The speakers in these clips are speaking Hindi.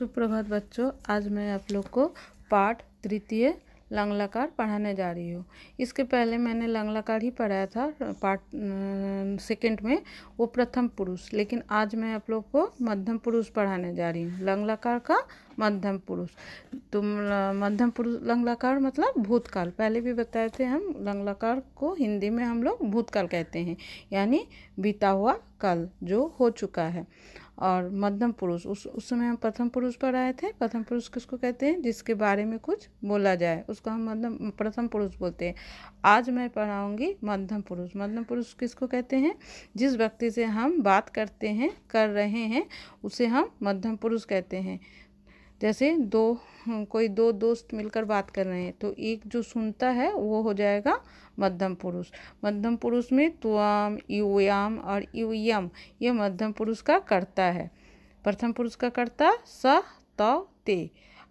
सुप्रभात बच्चों आज मैं आप लोग को पाठ तृतीय लंगलाकार पढ़ाने जा रही हूँ इसके पहले मैंने लंगलाकार ही पढ़ाया था पार्ट सेकंड में वो प्रथम पुरुष लेकिन आज मैं आप लोग को मध्यम पुरुष पढ़ाने जा रही हूँ लंगलाकार का मध्यम पुरुष तो मध्यम पुरुष लंगलाकार मतलब भूतकाल पहले भी बताए थे हम लंगलाकार को हिंदी में हम लोग भूतकाल कहते हैं यानी बीता हुआ कल जो हो चुका है और मध्यम पुरुष उस उस समय हम प्रथम पुरुष पर आए थे प्रथम पुरुष किसको कहते हैं जिसके बारे में कुछ बोला जाए उसको हम मध्यम प्रथम पुरुष बोलते हैं आज मैं पढ़ाऊँगी मध्यम पुरुष मध्यम पुरुष किसको कहते हैं जिस व्यक्ति से हम बात करते हैं कर रहे हैं उसे हम मध्यम पुरुष कहते हैं जैसे दो कोई दो दोस्त मिलकर बात कर रहे हैं तो एक जो सुनता है वो हो जाएगा मध्यम पुरुष मध्यम पुरुष में तुआम युयाम और युयम ये मध्यम पुरुष का कर्ता है प्रथम पुरुष का कर्ता स त ते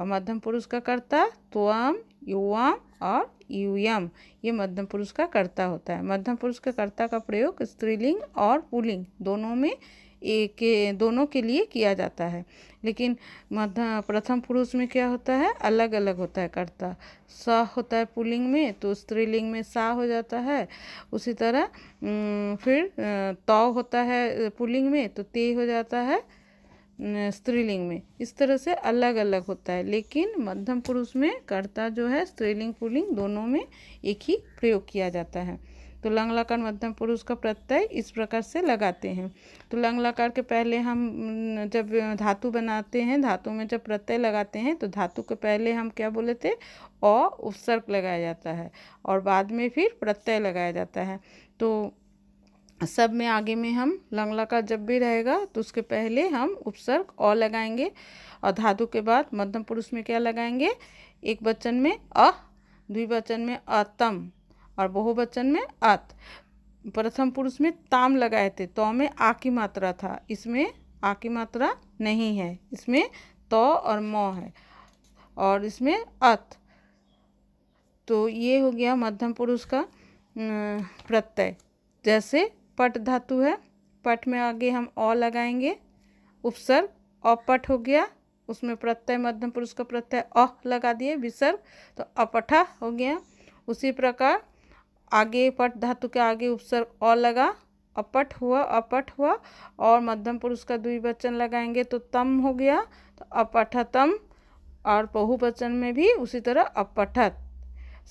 और मध्यम पुरुष का कर्ता तुआम युवाम और यूयम ये मध्यम पुरुष का कर्ता होता है मध्यम पुरुष के कर्ता का प्रयोग स्त्रीलिंग और पुलिंग दोनों में के दोनों के लिए किया जाता है लेकिन मध्य प्रथम पुरुष में क्या होता है अलग अलग होता है कर्ता स होता है पुलिंग में तो स्त्रीलिंग में सा हो जाता है उसी तरह फिर तौ होता है पुलिंग में तो ते हो जाता है स्त्रीलिंग में इस तरह से अलग अलग होता है लेकिन मध्यम पुरुष में कर्ता जो है स्त्रीलिंग पुलिंग दोनों में एक ही प्रयोग किया जाता है तो लंग लकार मध्यम पुरुष का प्रत्यय इस प्रकार से लगाते हैं तो लंग लकार के पहले हम जब धातु बनाते हैं धातु में जब प्रत्यय लगाते हैं तो धातु के पहले हम क्या बोले थे अ उपसर्ग लगाया जाता है और बाद में फिर प्रत्यय लगाया जाता है तो सब में आगे में हम लंग लकार जब भी रहेगा तो उसके पहले हम उपसर्ग अ लगाएंगे और धातु के बाद मध्यम पुरुष में क्या लगाएंगे एक वचन में अ द्विवचन में अतम और बहुवचन में अत प्रथम पुरुष में ताम लगाए थे तो में आ की मात्रा था इसमें आ की मात्रा नहीं है इसमें तो और म है और इसमें अत तो ये हो गया मध्यम पुरुष का प्रत्यय जैसे पट धातु है पट में आगे हम अ लगाएंगे उपसर्ग अपट हो गया उसमें प्रत्यय मध्यम पुरुष का प्रत्यय अ लगा दिए विसर्ग तो अपठा हो गया उसी प्रकार आगे पट धातु के आगे उपसर्ग अ लगा अपट हुआ अपट हुआ और मध्यम पुरुष का द्विवचन लगाएंगे तो तम हो गया तो अपठतम और बहुवचन में भी उसी तरह अपठत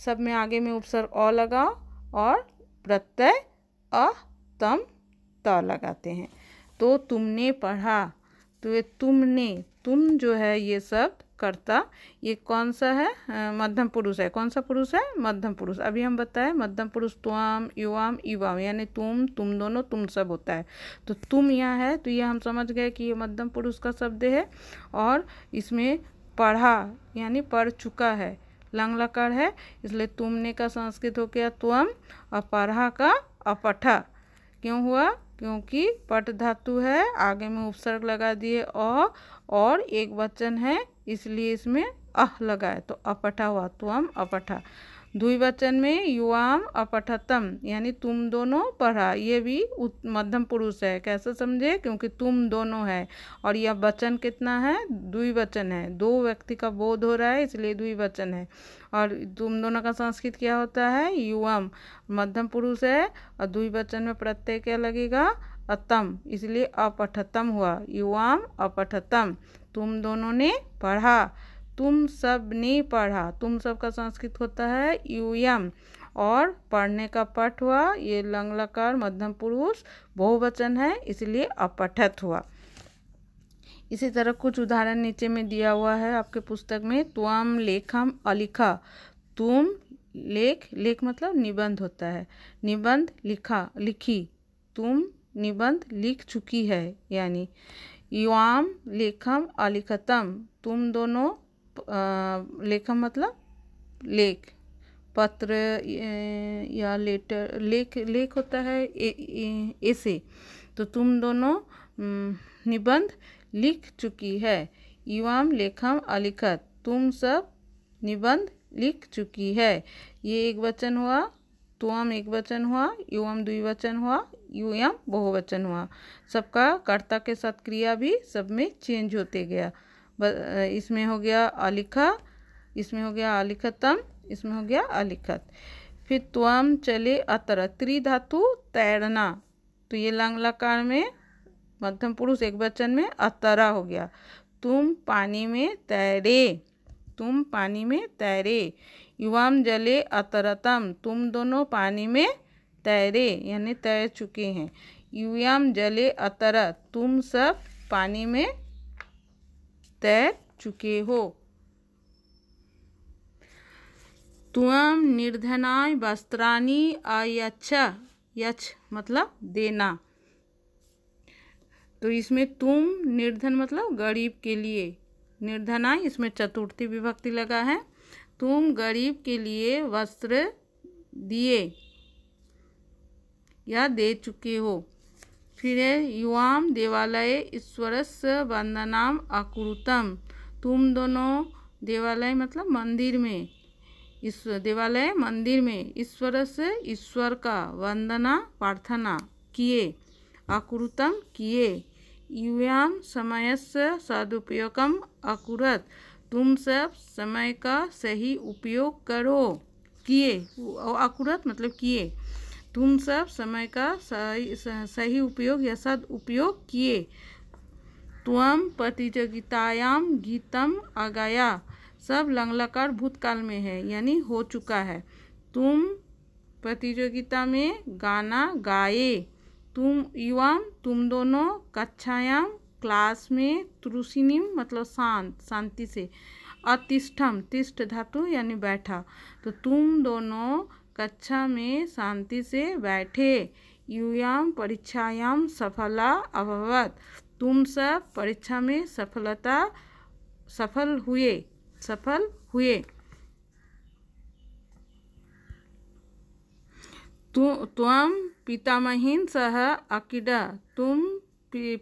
सब में आगे में उपसर्ग अ लगाओ और प्रत्यय अ तम त लगाते हैं तो तुमने पढ़ा तो ये तुमने तुम जो है ये शब्द कर्ता ये कौन सा है मध्यम पुरुष है कौन सा पुरुष है मध्यम पुरुष अभी हम बताए मध्यम पुरुष तुआम युवाम युवाम यानी तुम तुम दोनों तुम सब होता है तो तुम यहाँ है तो ये हम समझ गए कि ये मध्यम पुरुष का शब्द है और इसमें पढ़ा यानी पढ़ चुका है लंग लकार है इसलिए तुमने का संस्कृत हो गया त्वम और पढ़ा का अपठा क्यों हुआ क्योंकि पट धातु है आगे में उपसर्ग लगा दिए अ और एक वचन है इसलिए इसमें अह लगाए तो अपठा हुआ तो हम अपठा द्विवचन में युवाम अपठतम यानी तुम दोनों पढ़ा ये भी मध्यम पुरुष है कैसे समझे क्योंकि तुम दोनों है और यह वचन कितना है द्विवचन है दो व्यक्ति का बोध हो रहा है इसलिए द्विवचन है और तुम दोनों का संस्कृत क्या होता है युवाम मध्यम पुरुष है और द्विवचन में प्रत्यय क्या लगेगा अतम इसलिए अपठतम हुआ युवाम अपठतम तुम दोनों ने पढ़ा तुम सब ने पढ़ा तुम सब का संस्कृत होता है यूयम और पढ़ने का पठ हुआ ये लंग लकार मध्यम पुरुष बहुवचन है इसलिए अपठत हुआ इसी तरह कुछ उदाहरण नीचे में दिया हुआ है आपके पुस्तक में त्वम लेखम अलिखा तुम लेख लेख मतलब निबंध होता है निबंध लिखा लिखी तुम निबंध लिख चुकी है यानी युवाम लेखम अलिखतम तुम दोनों लेखम मतलब लेख पत्र या लेटर लेख लेख होता है ऐसे तो तुम दोनों निबंध लिख चुकी है युवाम लेखम अलिखत तुम सब निबंध लिख चुकी है ये एक वचन हुआ तुआम एक वचन हुआ युवम द्विवचन हुआ यूयम बहुवचन हुआ सबका कर्ता के साथ क्रिया भी सब में चेंज होते गया इसमें हो गया अलिखा इसमें हो गया अलिखतम इसमें हो गया अलिखत फिर त्वम चले अतर त्रिधातु तैरना तो ये लंगलाकार में मध्यम पुरुष एक वचन में अतरा हो गया तुम पानी में तैरे तुम पानी में तैरे युवाम जले अतरतम तुम दोनों पानी में तैरे यानी तैर चुके हैं युवाम जले अतर तुम सब पानी में तैर चुके हो तुम निर्धनाय वस्त्राणी अयच्छ यच्छ मतलब देना तो इसमें तुम निर्धन मतलब गरीब के लिए निर्धनाय इसमें चतुर्थी विभक्ति लगा है तुम गरीब के लिए वस्त्र दिए या दे चुके हो फिर युवाम देवालय से वंदनाम अकुरुतम तुम दोनों देवालय मतलब मंदिर में ईश्वर देवालय मंदिर में ईश्वर से ईश्वर का वंदना प्रार्थना किए अकुरुतम किए युवाम समय से सदुपयोगम अकुरत तुम सब समय का सही उपयोग करो किए अकुरत मतलब किए तुम सब समय का सही सही उपयोग या सद उपयोग किए तुम प्रतियोगितायाम गीतम अगाया सब लंगलाकार भूतकाल में है यानी हो चुका है तुम प्रतियोगिता में गाना गाए तुम युवाम तुम दोनों कक्षायाम क्लास में त्रुसिनिम मतलब शांत शांति से अतिष्ठम तिष्ठ धातु यानी बैठा तो तुम दोनों कक्षा में शांति से बैठे यूयाम परीक्षायाम सफला अभवत तुम सब परीक्षा में सफलता सफल हुए सफल हुए तु, तुम पितामहीन सह अकीडा तुम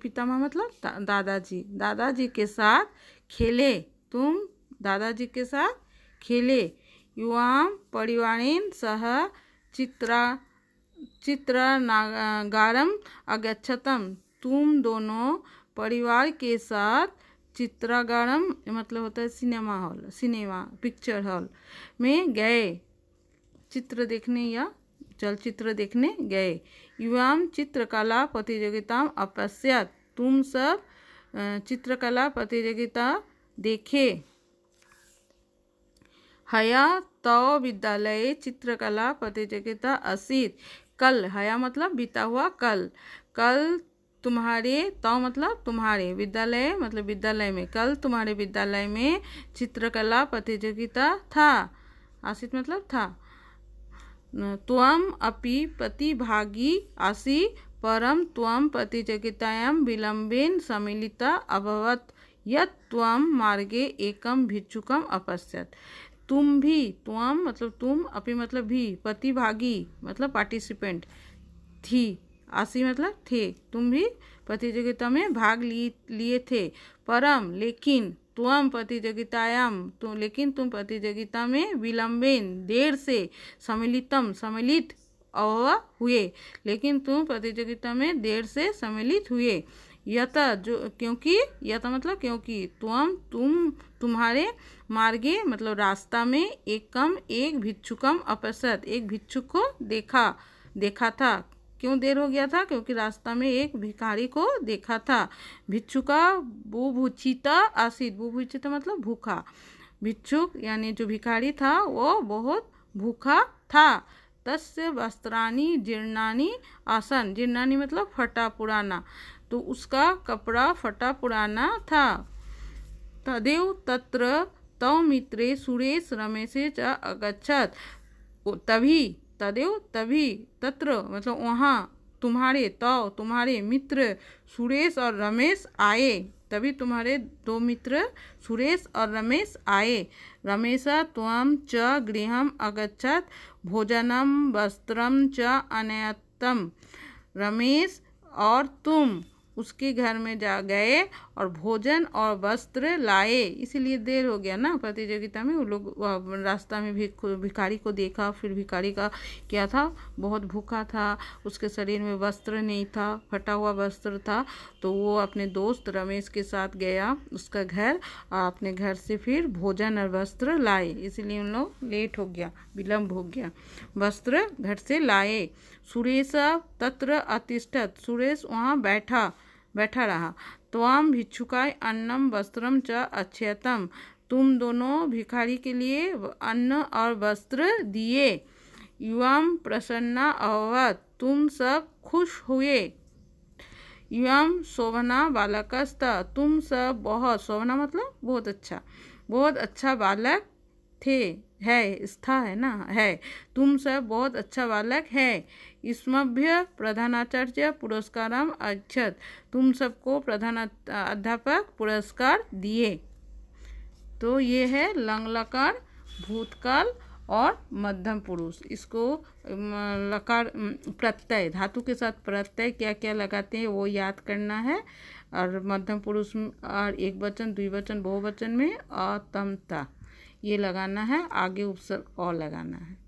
पितामह मतलब दादाजी दादाजी के साथ खेले तुम दादाजी के साथ खेले युवा परिवारेण सह चित्रा चित्रनागारम अगछतम तुम दोनों परिवार के साथ चित्रागारम मतलब होता है cinema hall cinema picture hall में गए चित्र देखने या चलचित्र देखने गए युवाम चित्रकला प्रतियोगिता अपश्यत तुम सब चित्रकला प्रतियोगिता देखे हया तव विद्यालय चित्रकला प्रतियोगिता असित कल हया मतलब बीता हुआ कल कल तुम्हारे तो मतलब तुम्हारे विद्यालय मतलब विद्यालय में कल तुम्हारे विद्यालय में चित्रकला प्रतियोगिता था आसित मतलब था त्वम अपि प्रतिभागी आसी परम त्वम प्रतियोगितायां विलंबेन सम्मिलिता अभवत यत् मार्गे एकम भिक्षुकम अपश्यत तुम भी तुम मतलब तुम अपी मतलब भी प्रतिभागी मतलब पार्टिसिपेंट थी आसी मतलब थे तुम भी प्रतियोगिता में भाग लिए लिए थे परम लेकिन तुम प्रतियोगितायाम तुम तो लेकिन तुम प्रतियोगिता में विलंबेन देर से सम्मिलितम सम्मिलित हुए लेकिन तुम प्रतियोगिता में देर से सम्मिलित हुए यत तो जो क्योंकि यत तो मतलब क्योंकि तुम तुम तुम्हारे मार्गे मतलब रास्ता में एक कम एक भिक्षुकम अपसत एक भिक्षुक को देखा देखा था क्यों देर हो गया था क्योंकि रास्ता में एक भिखारी को देखा था भिक्षुका बुभुचिता आसित बुभुचिता मतलब भूखा भिक्षुक यानी जो भिखारी था वो बहुत भूखा था तस्य वस्त्राणी जीर्णानी आसन जीर्णानी मतलब फटा पुराना तो उसका कपड़ा फटा पुराना था तदेव तत्र तव मित्रे सुरेश रमेशे च अगछत तभी तदेव तभी तत्र मतलब वहाँ तुम्हारे तव तुम्हारे मित्र सुरेश और रमेश आए तभी तुम्हारे दो मित्र सुरेश और रमेश आए रमेश तम च गृह अगछत भोजनम वस्त्रम च अनयतम रमेश और तुम उसके घर में जा गए और भोजन और वस्त्र लाए इसीलिए देर हो गया ना प्रतियोगिता में वो लोग रास्ता में भी भिखारी को देखा फिर भिखारी का क्या था बहुत भूखा था उसके शरीर में वस्त्र नहीं था फटा हुआ वस्त्र था तो वो अपने दोस्त रमेश के साथ गया उसका घर और अपने घर से फिर भोजन और वस्त्र लाए इसीलिए उन लोग लेट हो गया विलम्ब हो गया वस्त्र घर से लाए सुरेश तत्र अतिष्ठत सुरेश वहाँ बैठा बैठा रहा त्वाम भिक्षुकाय अन्नम वस्त्रम च अक्षयतम तुम दोनों भिखारी के लिए अन्न और वस्त्र दिए युवाम प्रसन्ना अवत तुम सब खुश हुए युवाम शोभना बालकस्त तुम सब बहुत शोभना मतलब बहुत अच्छा बहुत अच्छा बालक थे है स्था है ना है तुम सब बहुत अच्छा बालक है इसमभ्य प्रधानाचार्य पुरस्कार अक्षत तुम सबको प्रधान अध्यापक पुरस्कार दिए तो ये है लंगलकार भूतकाल और मध्यम पुरुष इसको लकार प्रत्यय धातु के साथ प्रत्यय क्या क्या लगाते हैं वो याद करना है और मध्यम पुरुष और एक वचन द्विवचन बहुवचन में अतमता ये लगाना है आगे उपसर्ग और लगाना है